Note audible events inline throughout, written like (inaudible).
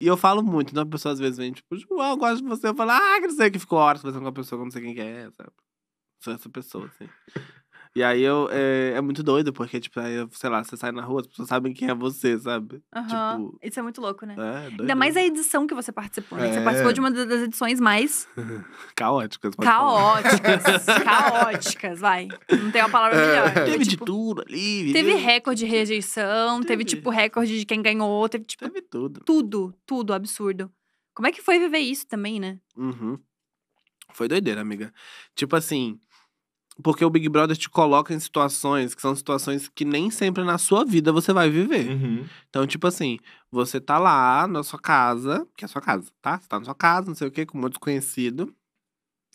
E eu falo muito, então a pessoa às vezes vem, tipo, João, eu gosto de você. Eu falo, ah, que não sei que ficou horas conversando com a pessoa, não sei quem que é, sabe? Sou essa pessoa, assim. E aí eu, é, é muito doido, porque, tipo, aí, sei lá, você sai na rua, as pessoas sabem quem é você, sabe? Uhum. Tipo, Isso é muito louco, né? É, doido. Ainda mais a edição que você participou, né? É. Você participou de uma das edições mais. (laughs) caóticas, Caóticas. (laughs) caóticas, vai. Não tem uma palavra é. melhor. Teve tipo, de tudo ali. Teve recorde de rejeição, teve. teve, tipo, recorde de quem ganhou, teve, tipo. Teve tudo. Tudo, tudo absurdo. Como é que foi viver isso também, né? Uhum. Foi doideira, amiga. Tipo assim, porque o Big Brother te coloca em situações que são situações que nem sempre na sua vida você vai viver. Uhum. Então, tipo assim, você tá lá na sua casa, que é a sua casa, tá? Você tá na sua casa, não sei o quê, com um monte desconhecido.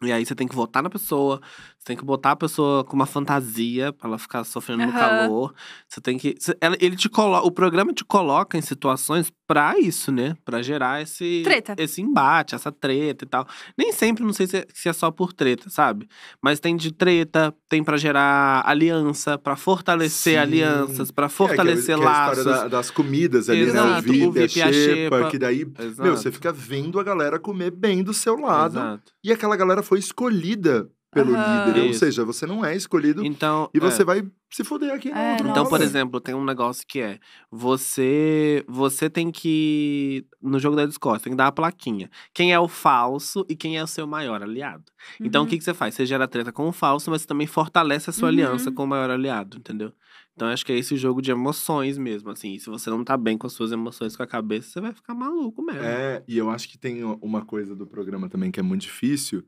E aí você tem que votar na pessoa, você tem que botar a pessoa com uma fantasia pra ela ficar sofrendo uhum. no calor. Você tem que. Ela, ele te coloca. O programa te coloca em situações pra isso, né? Pra gerar esse. Treta. Esse embate, essa treta e tal. Nem sempre, não sei se é, se é só por treta, sabe? Mas tem de treta, tem pra gerar aliança, pra fortalecer Sim. alianças, pra fortalecer é, que é, que é a laços. Da, das comidas ali, Exato, né? O VIP, o VIP a, xepa, a xepa. que daí. Exato. Meu, você fica vendo a galera comer bem do seu lado. Exato. E aquela galera foi escolhida pelo líder. Ou seja, você não é escolhido Então. e é. você é. vai se foder aqui É, Então, por exemplo, tem um negócio que é: você você tem que. No jogo da Discord, tem que dar uma plaquinha. Quem é o falso e quem é o seu maior aliado. Então, o uhum. que, que você faz? Você gera treta com o falso, mas você também fortalece a sua Uhum. aliança com o maior aliado, entendeu? Então, acho que é esse jogo de emoções mesmo, assim. se você não tá bem com as suas emoções, com a cabeça, você vai ficar maluco mesmo. É, e eu acho que tem uma coisa do programa também que é muito difícil,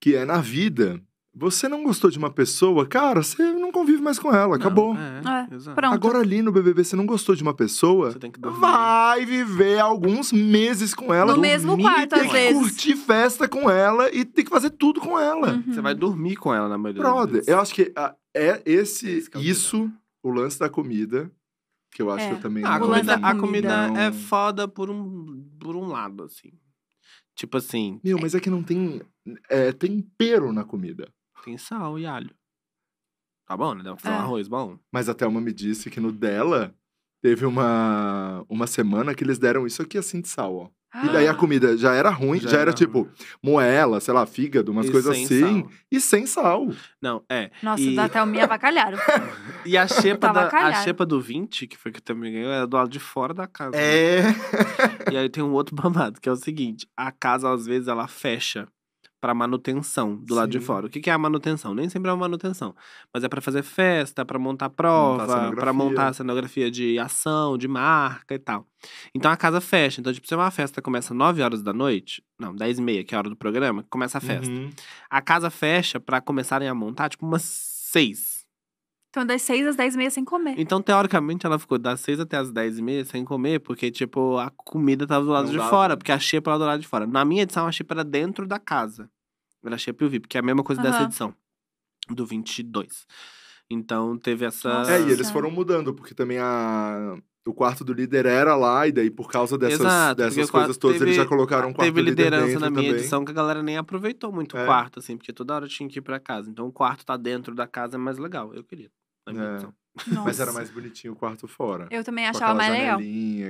que é na vida. Você não gostou de uma pessoa, cara, você não convive mais com ela, não, acabou. É, é, Agora ali no BBB, você não gostou de uma pessoa, vai viver alguns meses com ela. No mesmo quarto, às vezes. curtir festa com ela e tem que fazer tudo com ela. Uhum. Você vai dormir com ela na maioria Brother, das vezes. eu acho que a, ah, é esse, esse é isso, o lance da comida, que eu acho é. que eu também... Ah, não, comida, a comida é foda por um, por um lado, assim. Tipo assim. Meu, é mas é que não tem é, tempero na comida. Tem sal e alho. Tá bom, né? Dá pra fazer um é. arroz bom. Mas a Thelma me disse que no dela teve uma, uma semana que eles deram isso aqui assim de sal, ó. E daí a ah. comida já era ruim, já, já era, era, tipo moela, sei lá, fígado, umas e coisas assim. Sal. E sem sal. Não, é. Nossa, e... até o minha avacalharam. (laughs) e a (laughs) xepa, da, a xepa do 20, que foi que eu também ganhei, era do lado de fora da casa. Né? É. Né? e aí tem um outro (laughs) babado, que é o seguinte: a casa, às vezes, ela fecha para manutenção do Sim. lado de fora. O que, que é a manutenção? Nem sempre é uma manutenção, mas é para fazer festa, para montar prova, para montar a cenografia de ação, de marca e tal. Então a casa fecha. Então, tipo, se é uma festa começa 9 horas da noite, não, 10 e meia, que é a hora do programa, começa a festa. Uhum. A casa fecha para começarem a montar, tipo, umas 6. Então, das seis às dez e meia sem comer. Então, teoricamente, ela ficou das seis até as dez e meia sem comer, porque, tipo, a comida tava do lado Não de dava. fora, porque a xepa era do lado de fora. Na minha edição, a xepa era dentro da casa. Era a xepa e o VIP, que é a mesma coisa Aham. dessa edição, do 22. Então, teve essa... Nossa. É, e eles foram mudando, porque também a... O quarto do líder era lá, e daí por causa dessas, Exato, dessas coisas todas, teve- eles já colocaram um quarto Teve do líder liderança na minha também. edição que a galera nem aproveitou muito o é. quarto, assim, porque toda hora tinha que ir pra casa. Então o quarto tá dentro da casa é mais legal, eu queria na minha é. Mas era mais bonitinho o quarto fora. Eu também achava mais legal.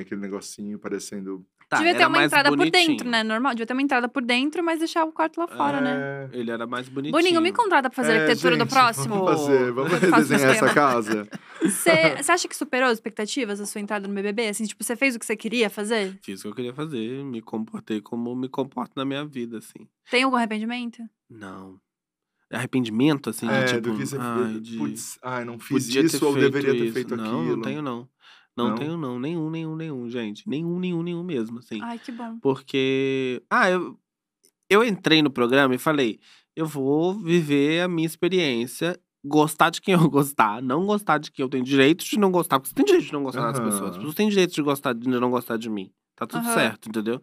Aquele negocinho parecendo. Tá, Devia ter uma entrada bonitinho. por dentro, né? Normal. Devia ter uma entrada por dentro, mas deixar o quarto lá fora, né? é... né? Ele era mais bonitinho. Boninho, me contrata pra fazer é, a arquitetura gente, do próximo. Vamos (laughs) fazer, vamos redesenhar essa casa. Você acha que superou as expectativas a sua entrada no BBB? Assim, tipo, você fez o que você queria fazer? Fiz o que eu queria fazer, me comportei como me comporto na minha vida, assim. Tem algum arrependimento? Não arrependimento, assim, é, de, tipo, do que você ah, de... putz, não fiz isso ou deveria ter feito aquilo. Não, não tenho não. Não, não tenho não, nenhum, nenhum, nenhum, gente. Nenhum, nenhum, nenhum mesmo, assim. Ai, que bom. Porque, ah, eu, eu entrei no programa e falei, eu vou viver a minha experiência, gostar de quem eu (laughs) gostar, não gostar de quem eu tenho direito de não gostar, porque você tem direito de não gostar uhum. das pessoas, as pessoas têm direito de, gostar, de não gostar de mim. Tá tudo uhum. certo, entendeu?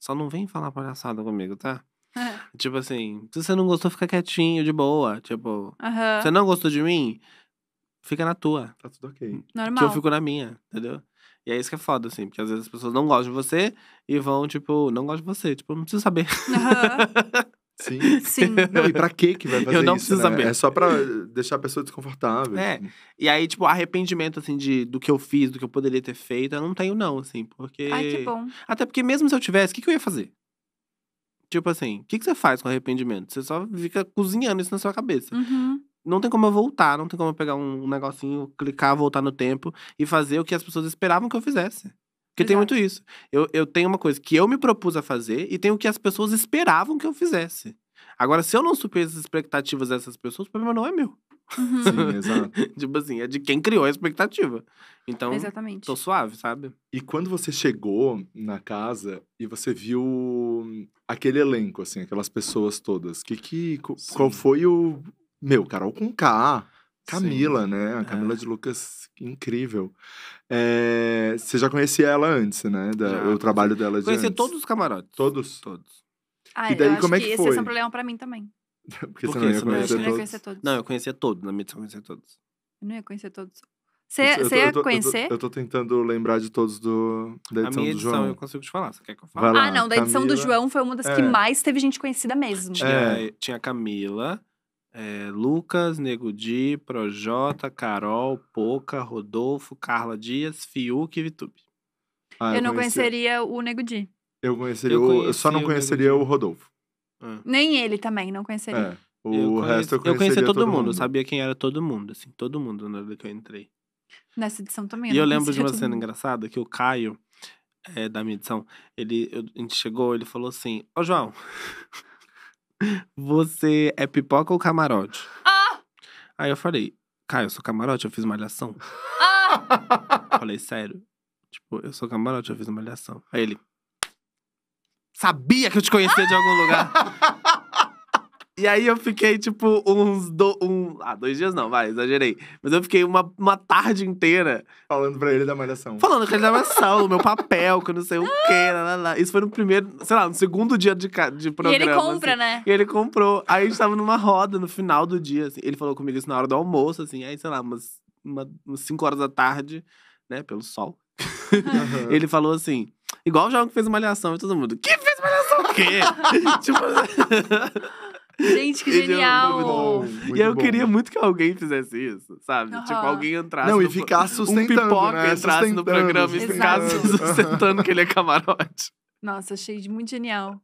Só não vem falar palhaçada comigo, tá? É. (laughs) Tipo assim, se você não gostou, fica quietinho, de boa. Tipo, uhum. você não gostou de mim? Fica na tua. Tá tudo ok. Normal. Que eu fico na minha, entendeu? E é isso que é foda, assim, porque às vezes as pessoas não gostam de você e vão, tipo, não gosto de você. Tipo, não preciso saber. Uhum. (laughs) Sim. Sim. (laughs) Não, e pra que que vai fazer Eu não isso, preciso né? saber. É só pra deixar a pessoa desconfortável. É. Assim. E aí, tipo, arrependimento, assim, de, do que eu fiz, do que eu poderia ter feito, eu não tenho, não, assim, porque. Ai, que bom. Até porque mesmo se eu tivesse, o que, que eu ia fazer? Tipo assim, o que, que você faz com arrependimento? Você só fica cozinhando isso na sua cabeça. Uhum. Não tem como eu voltar, não tem como eu pegar um negocinho, clicar, voltar no tempo e fazer o que as pessoas esperavam que eu fizesse. Porque Exato. tem muito isso. Eu, eu tenho uma coisa que eu me propus a fazer e tem o que as pessoas esperavam que eu fizesse. Agora, se eu não suprir as expectativas dessas pessoas, o problema não é meu. Uhum. Sim, exato. (laughs) tipo assim, é de quem criou a expectativa. Então, Exatamente. tô suave, sabe? E quando você chegou na casa e você viu aquele elenco, assim, aquelas pessoas todas, que que... Sim. Qual foi o... Meu, Carol com K, Camila, Sim. né? A é. Camila é. de Lucas, incrível. É, você já conhecia ela antes, né? Da, já, o trabalho dela de Conheci antes. todos os camarotes. Todos? Todos. Ah, e daí, como é que, que foi? esse é um problema pra mim também. (laughs) Porque você não ia conhecer, eu não ia conhecer todos. Não, eu conhecia todos, na minha edição eu conhecia todos. Eu não ia conhecer todos. Você, você ia conhecer? Eu tô, eu tô, tentando lembrar de todos do, da edição, a minha edição do João. eu consigo te falar. Você quer que eu fale? Lá, ah, não. Da edição Camila, do João foi uma das é. que mais teve gente conhecida mesmo. Tinha, é. tinha Camila, é, Lucas, Nego Di, Projota, Carol, Poca, Rodolfo, Carla Dias, Fiuk e Vitube. Ah, eu, eu, não conheci... conheceria o Nego Di. Eu conheceria. Eu, o, eu só não conheceria o, Rodolfo. Ah. Nem ele também, não conheceria. É. O eu conheci, resto eu conhecia, eu conhecia todo, todo, mundo. mundo. sabia quem era todo mundo, assim, todo mundo na hora que eu entrei. Nessa edição também. E eu lembro de uma cena engraçada que o Caio, é, da minha edição, ele, eu, a gente chegou, ele falou assim: Ô João, (laughs) você é pipoca ou camarote? Ah! Aí eu falei: Caio, eu sou camarote, eu fiz malhação. Ah! Falei, sério. Tipo, eu sou camarote, eu fiz malhação. Aí ele: Sabia que eu te conhecia de algum lugar. (laughs) E aí eu fiquei, tipo, uns. Do, um, ah, dois dias não, vai, exagerei. Mas eu fiquei uma, uma tarde inteira. Falando pra ele da malhação. Falando pra ele da malhação, o meu papel, que eu não sei o quê. Lá, lá, lá. Isso foi no primeiro, sei lá, no segundo dia de, de programa. E ele compra, assim. né? E ele comprou. Aí a gente tava numa roda no final do dia, assim. Ele falou comigo isso na hora do almoço, assim. Aí, sei lá, umas, uma, umas cinco horas da tarde, né, pelo sol. Uhum. (laughs) ele falou assim, igual o João que fez uma malhação e todo mundo. Que olha só O quê? (laughs) tipo. Gente, que é genial! muito e eu bom. queria muito que alguém fizesse isso, sabe? Uhum. Tipo, alguém entrasse. Não, no... e ficar sustentando. Um pipoca né? entrasse no programa e ficasse (laughs) sustentando que ele é camarote. Nossa, achei muito genial.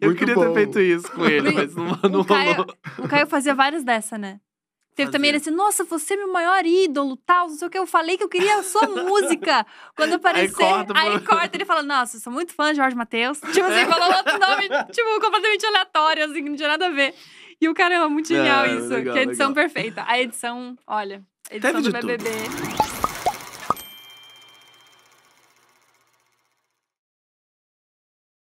Eu muito queria bom. ter feito isso com ele, mas não, não o Caio, rolou. O Caio fazia várias dessa, né? Teve fazer. também ele assim, nossa, você é meu maior ídolo, tal, não sei o que. Eu falei que eu queria a sua (laughs) música. Quando aparecer, aí corta, ele fala, nossa, sou muito fã de Jorge Matheus. (laughs) Tipo assim, falou outro nome, tipo, completamente aleatório, assim, que não tinha nada a ver. E o caramba, muito genial é, isso. Legal, que é edição legal. perfeita. A edição, olha, edição Teve do BBB. Tudo.